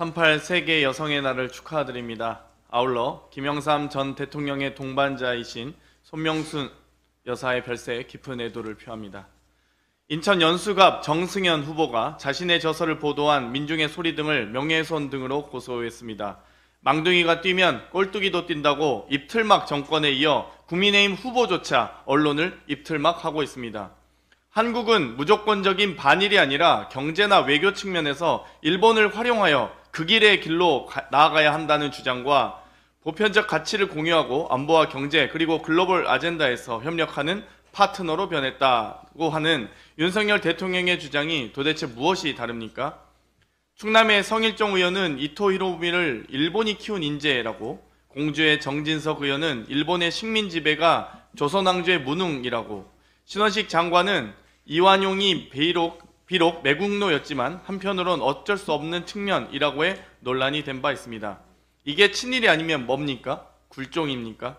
38 세계 여성의 날을 축하드립니다. 아울러 김영삼 전 대통령의 동반자이신 손명순 여사의 별세에 깊은 애도를 표합니다. 인천 연수갑 정승현 후보가 자신의 저서를 보도한 민중의 소리 등을 명예훼손 등으로 고소했습니다. 망둥이가 뛰면 꼴뚜기도 뛴다고 입틀막 정권에 이어 국민의힘 후보조차 언론을 입틀막하고 있습니다. 한국은 무조건적인 반일이 아니라 경제나 외교 측면에서 일본을 활용하여 그 길의 길로 가, 나아가야 한다는 주장과 보편적 가치를 공유하고 안보와 경제 그리고 글로벌 아젠다에서 협력하는 파트너로 변했다고 하는 윤석열 대통령의 주장이 도대체 무엇이 다릅니까? 충남의 성일종 의원은 이토 히로부미를 일본이 키운 인재라고 공주의 정진석 의원은 일본의 식민 지배가 조선왕조의 무능이라고 신원식 장관은 이완용이 베이록 비록 매국노였지만 한편으론 어쩔 수 없는 측면이라고의 논란이 된 바 있습니다. 이게 친일이 아니면 뭡니까? 굴종입니까?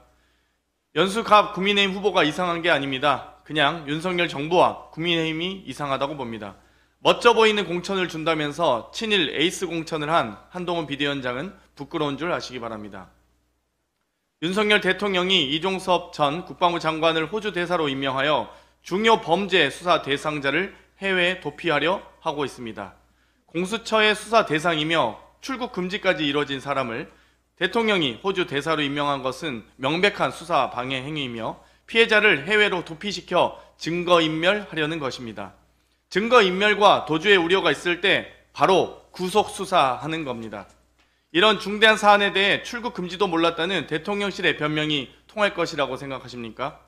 연수갑 국민의힘 후보가 이상한 게 아닙니다. 그냥 윤석열 정부와 국민의힘이 이상하다고 봅니다. 멋져 보이는 공천을 준다면서 친일 에이스 공천을 한 한동훈 비대위원장은 부끄러운 줄 아시기 바랍니다. 윤석열 대통령이 이종섭 전 국방부 장관을 호주 대사로 임명하여 중요 범죄 수사 대상자를 해외에 도피하려 하고 있습니다. 공수처의 수사 대상이며 출국 금지까지 이뤄진 사람을 대통령이 호주 대사로 임명한 것은 명백한 수사 방해 행위이며 피해자를 해외로 도피시켜 증거인멸하려는 것입니다. 증거인멸과 도주의 우려가 있을 때 바로 구속수사하는 겁니다. 이런 중대한 사안에 대해 출국 금지도 몰랐다는 대통령실의 변명이 통할 것이라고 생각하십니까?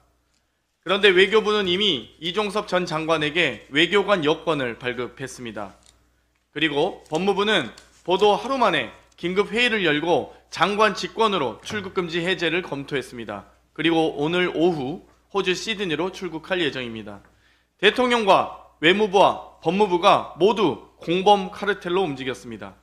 그런데 외교부는 이미 이종섭 전 장관에게 외교관 여권을 발급했습니다. 그리고 법무부는 보도 하루 만에 긴급 회의를 열고 장관 직권으로 출국금지 해제를 검토했습니다. 그리고 오늘 오후 호주 시드니로 출국할 예정입니다. 대통령과 외무부와 법무부가 모두 공범 카르텔로 움직였습니다.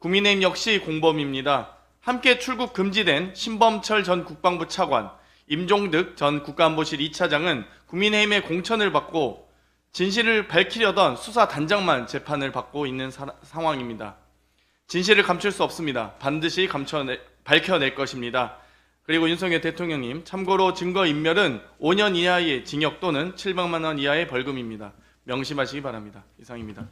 국민의힘 역시 공범입니다. 함께 출국 금지된 신범철 전 국방부 차관, 임종득 전 국가안보실 2차장은 국민의힘의 공천을 받고 진실을 밝히려던 수사 단장만 재판을 받고 있는 사, 상황입니다. 진실을 감출 수 없습니다. 반드시 감춰내, 밝혀낼 것입니다. 그리고 윤석열 대통령님, 참고로 증거인멸은 5년 이하의 징역 또는 700만 원 이하의 벌금입니다. 명심하시기 바랍니다. 이상입니다.